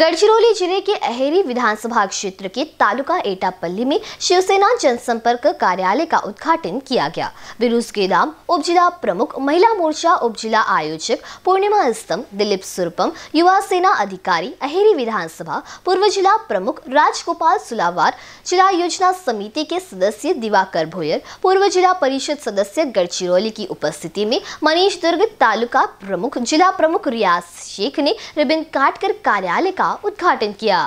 गढ़चिरौली जिले के अहेरी विधानसभा क्षेत्र के तालुका एटापल्ली में शिवसेना जनसंपर्क कार्यालय का उद्घाटन किया गया विरूज के नाम उप प्रमुख महिला मोर्चा उप आयोजक पूर्णिमा स्तंभ दिलीप सुरपम युवा सेना अधिकारी अहेरी विधानसभा पूर्व जिला प्रमुख राजगोपाल सुलावार जिला योजना समिति के सदस्य दिवाकर भोयर पूर्व जिला परिषद सदस्य गढ़चिरौली की उपस्थिति में मनीष दुर्ग तालुका प्रमुख जिला प्रमुख रियाज शेख ने रिबिन काटकर कार्यालय का का उद्घाटन किया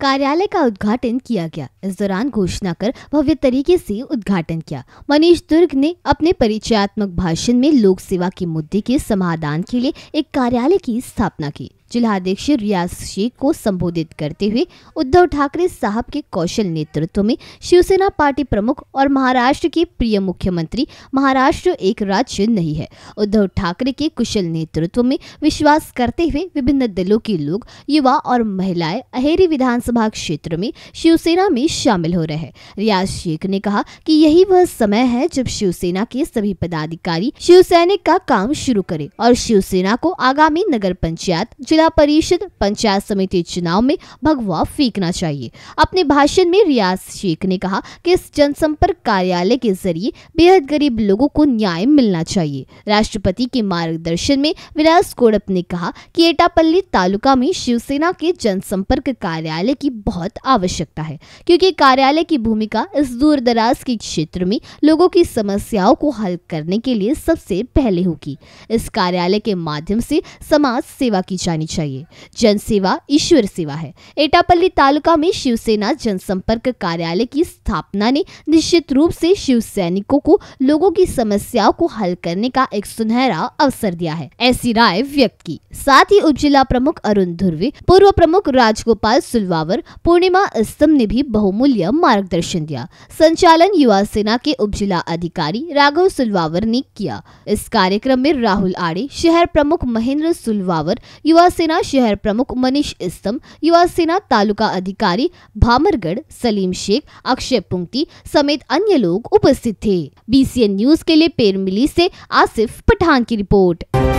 कार्यालय का उद्घाटन किया गया इस दौरान घोषणा कर भव्य तरीके से उद्घाटन किया मनीष दुर्ग ने अपने परिचयात्मक भाषण में लोक सेवा के मुद्दे के समाधान के लिए एक कार्यालय की स्थापना की जिलाध्यक्ष रियाज शेख को संबोधित करते हुए उद्धव ठाकरे साहब के कौशल नेतृत्व में शिवसेना पार्टी प्रमुख और महाराष्ट्र के प्रिय मुख्यमंत्री महाराष्ट्र एक राज्य नहीं है उद्धव ठाकरे के कुशल नेतृत्व में विश्वास करते हुए विभिन्न दलों के लोग युवा और महिलाएं अहेरी विधानसभा क्षेत्र में शिवसेना में शामिल हो रहे हैं रियाज शेख ने कहा कि यही वह समय है जब शिवसेना के सभी पदाधिकारी शिव का काम शुरू करे और शिवसेना को आगामी नगर पंचायत जिला जिला परिषद पंचायत समिति चुनाव में भगवा फेंकना चाहिए अपने भाषण में रियाज शेख ने कहा कि इस जनसंपर्क कार्यालय के जरिए बेहद गरीब लोगों को न्याय मिलना चाहिए राष्ट्रपति के मार्गदर्शन में विराज कोड़प ने कहा कि एटापल्ली तालुका में शिवसेना के जनसंपर्क कार्यालय की बहुत आवश्यकता है क्योंकि कार्यालय की भूमिका इस दूर दराज के क्षेत्र में लोगों की समस्याओं को हल करने के लिए सबसे पहले होगी इस कार्यालय के माध्यम से समाज सेवा की जानी चाहिए जनसेवा ईश्वर सेवा है एटापल्ली तालुका में शिवसेना जनसंपर्क कार्यालय की स्थापना ने निश्चित रूप से शिव सैनिकों को लोगों की समस्याओं को हल करने का एक सुनहरा अवसर दिया है ऐसी राय व्यक्त की साथ ही उप जिला प्रमुख अरुण धुर्वे पूर्व प्रमुख राजगोपाल सुलवावर पूर्णिमा स्तम ने भी बहुमूल्य मार्गदर्शन दिया संचालन युवा सेना के उप जिला अधिकारी राघव सुलवावर ने किया इस कार्यक्रम में राहुल आड़े शहर प्रमुख महेंद्र सुलवावर युवा सेना शहर प्रमुख मनीष इस्तम युवा सेना तालुका अधिकारी भामरगढ़ सलीम शेख अक्षय पुंक्ति समेत अन्य लोग उपस्थित थे बीसीएन न्यूज के लिए पेरमिली से आसिफ पठान की रिपोर्ट